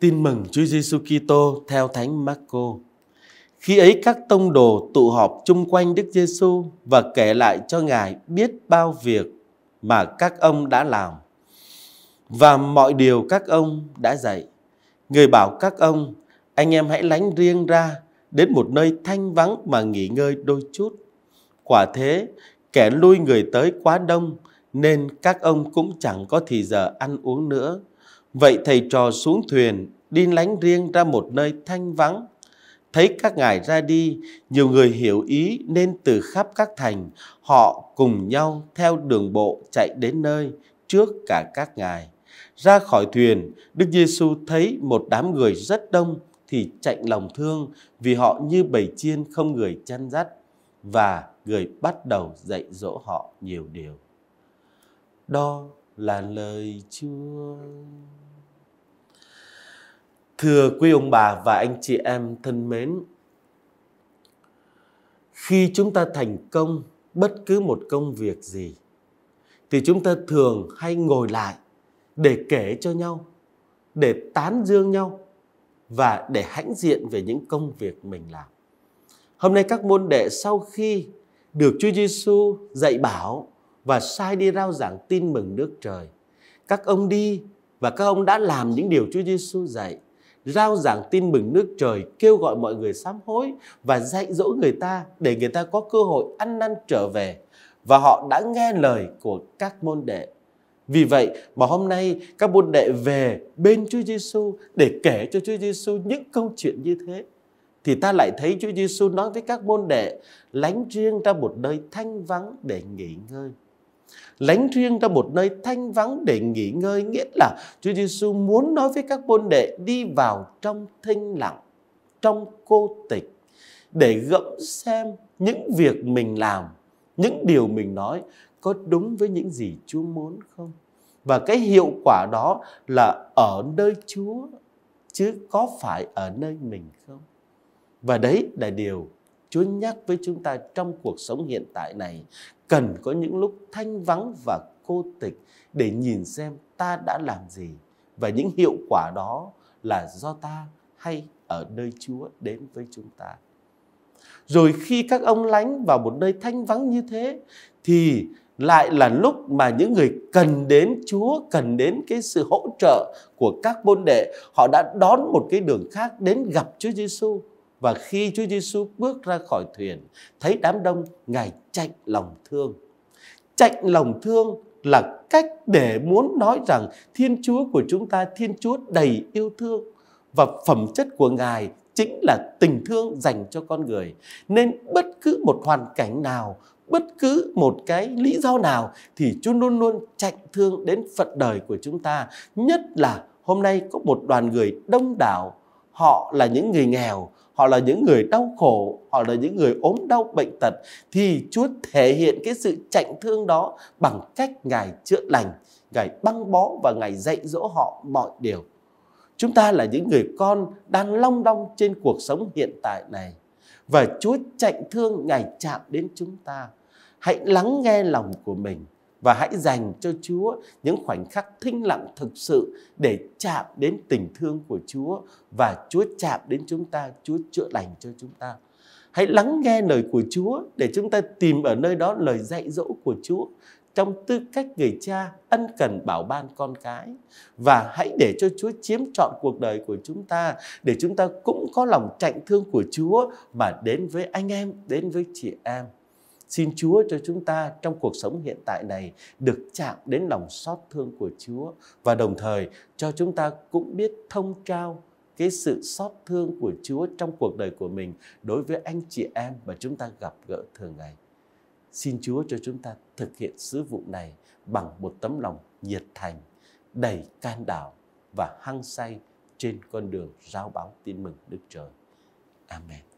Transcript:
Tin mừng Chúa Giêsu Kitô theo Thánh Marco. Khi ấy các tông đồ tụ họp chung quanh Đức Giêsu và kể lại cho Ngài biết bao việc mà các ông đã làm và mọi điều các ông đã dạy. Người bảo các ông, anh em hãy lánh riêng ra đến một nơi thanh vắng mà nghỉ ngơi đôi chút. Quả thế, kẻ lui người tới quá đông nên các ông cũng chẳng có thì giờ ăn uống nữa Vậy thầy trò xuống thuyền, đi lánh riêng ra một nơi thanh vắng. Thấy các ngài ra đi, nhiều người hiểu ý nên từ khắp các thành, họ cùng nhau theo đường bộ chạy đến nơi trước cả các ngài. Ra khỏi thuyền, Đức Giêsu thấy một đám người rất đông thì chạy lòng thương vì họ như bầy chiên không người chăn dắt và người bắt đầu dạy dỗ họ nhiều điều. Đó là lời Chúa. Thưa quý ông bà và anh chị em thân mến, khi chúng ta thành công bất cứ một công việc gì thì chúng ta thường hay ngồi lại để kể cho nhau, để tán dương nhau và để hãnh diện về những công việc mình làm. Hôm nay các môn đệ sau khi được Chúa Giêsu dạy bảo và sai đi rao giảng tin mừng nước trời. Các ông đi và các ông đã làm những điều Chúa Giêsu dạy, rao giảng tin mừng nước trời, kêu gọi mọi người sám hối và dạy dỗ người ta để người ta có cơ hội ăn năn trở về. Và họ đã nghe lời của các môn đệ. Vì vậy mà hôm nay các môn đệ về bên Chúa Giêsu để kể cho Chúa Giêsu những câu chuyện như thế thì ta lại thấy Chúa Giêsu nói với các môn đệ lánh riêng ra một nơi thanh vắng để nghỉ ngơi lánh riêng ra một nơi thanh vắng để nghỉ ngơi nghĩa là Chúa Giêsu muốn nói với các môn đệ đi vào trong thinh lặng trong cô tịch để gẫm xem những việc mình làm những điều mình nói có đúng với những gì Chúa muốn không và cái hiệu quả đó là ở nơi Chúa chứ có phải ở nơi mình không và đấy là điều Chúa nhắc với chúng ta trong cuộc sống hiện tại này cần có những lúc thanh vắng và cô tịch để nhìn xem ta đã làm gì và những hiệu quả đó là do ta hay ở nơi Chúa đến với chúng ta. Rồi khi các ông lánh vào một nơi thanh vắng như thế thì lại là lúc mà những người cần đến Chúa, cần đến cái sự hỗ trợ của các môn đệ, họ đã đón một cái đường khác đến gặp Chúa Giêsu. Và khi Chúa Giêsu bước ra khỏi thuyền, thấy đám đông, Ngài chạy lòng thương. Chạy lòng thương là cách để muốn nói rằng Thiên Chúa của chúng ta, Thiên Chúa đầy yêu thương và phẩm chất của Ngài chính là tình thương dành cho con người. Nên bất cứ một hoàn cảnh nào, bất cứ một cái lý do nào thì Chúa luôn luôn chạy thương đến phận đời của chúng ta. Nhất là hôm nay có một đoàn người đông đảo họ là những người nghèo họ là những người đau khổ họ là những người ốm đau bệnh tật thì chúa thể hiện cái sự chạnh thương đó bằng cách ngài chữa lành ngài băng bó và ngài dạy dỗ họ mọi điều chúng ta là những người con đang long đong trên cuộc sống hiện tại này và chúa chạnh thương ngài chạm đến chúng ta hãy lắng nghe lòng của mình và hãy dành cho Chúa những khoảnh khắc thinh lặng thực sự để chạm đến tình thương của Chúa và Chúa chạm đến chúng ta, Chúa chữa lành cho chúng ta. Hãy lắng nghe lời của Chúa để chúng ta tìm ở nơi đó lời dạy dỗ của Chúa trong tư cách người cha ân cần bảo ban con cái và hãy để cho Chúa chiếm trọn cuộc đời của chúng ta để chúng ta cũng có lòng trạnh thương của Chúa mà đến với anh em, đến với chị em. Xin Chúa cho chúng ta trong cuộc sống hiện tại này được chạm đến lòng xót thương của Chúa và đồng thời cho chúng ta cũng biết thông cao cái sự xót thương của Chúa trong cuộc đời của mình đối với anh chị em mà chúng ta gặp gỡ thường ngày. Xin Chúa cho chúng ta thực hiện sứ vụ này bằng một tấm lòng nhiệt thành, đầy can đảm và hăng say trên con đường giao báo tin mừng Đức Trời. Amen.